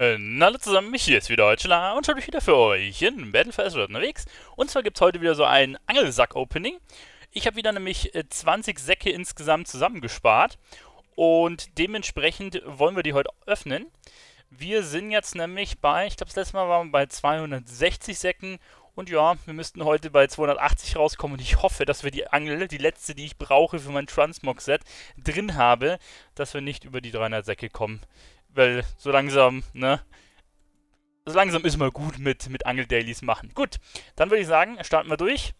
hallo äh, zusammen, mich hier ist wieder Heutschler und schaut euch wieder für euch in Battle for Azure unterwegs. Und zwar gibt es heute wieder so ein Angelsack-Opening. Ich habe wieder nämlich 20 äh, Säcke insgesamt zusammengespart und dementsprechend wollen wir die heute öffnen. Wir sind jetzt nämlich bei, ich glaube das letzte Mal waren wir bei 260 Säcken und ja, wir müssten heute bei 280 rauskommen und ich hoffe, dass wir die Angel, die letzte, die ich brauche für mein Transmog-Set, drin habe, dass wir nicht über die 300 Säcke kommen. Weil so langsam, ne? So langsam ist mal gut mit, mit Angel-Dailies machen. Gut, dann würde ich sagen, starten wir durch.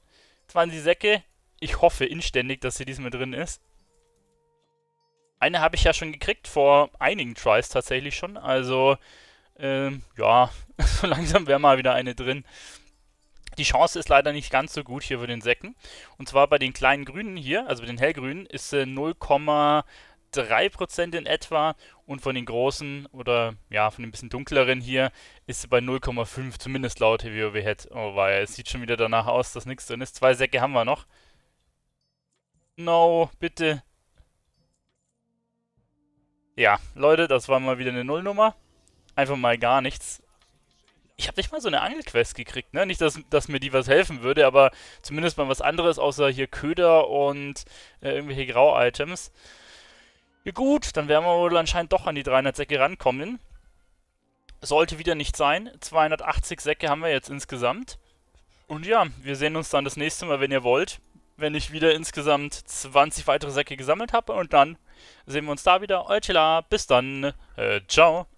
20 Säcke. Ich hoffe inständig, dass sie diesmal drin ist. Eine habe ich ja schon gekriegt, vor einigen Tries tatsächlich schon. Also, ähm, ja, so langsam wäre mal wieder eine drin die Chance ist leider nicht ganz so gut hier für den Säcken. Und zwar bei den kleinen Grünen hier, also bei den hellgrünen, ist sie äh, 0,3% in etwa. Und von den großen oder ja, von den bisschen dunkleren hier ist sie bei 0,5, zumindest laut WoW Head. Oh weia, es sieht schon wieder danach aus, dass nichts drin ist. Zwei Säcke haben wir noch. No, bitte. Ja, Leute, das war mal wieder eine Nullnummer. Einfach mal gar nichts ich habe nicht mal so eine Angelquest gekriegt, ne? Nicht, dass, dass mir die was helfen würde, aber zumindest mal was anderes außer hier Köder und äh, irgendwelche Grau-Items. Ja gut, dann werden wir wohl anscheinend doch an die 300 Säcke rankommen. Sollte wieder nicht sein. 280 Säcke haben wir jetzt insgesamt. Und ja, wir sehen uns dann das nächste Mal, wenn ihr wollt. Wenn ich wieder insgesamt 20 weitere Säcke gesammelt habe. Und dann sehen wir uns da wieder. Euer Bis dann. Äh, ciao.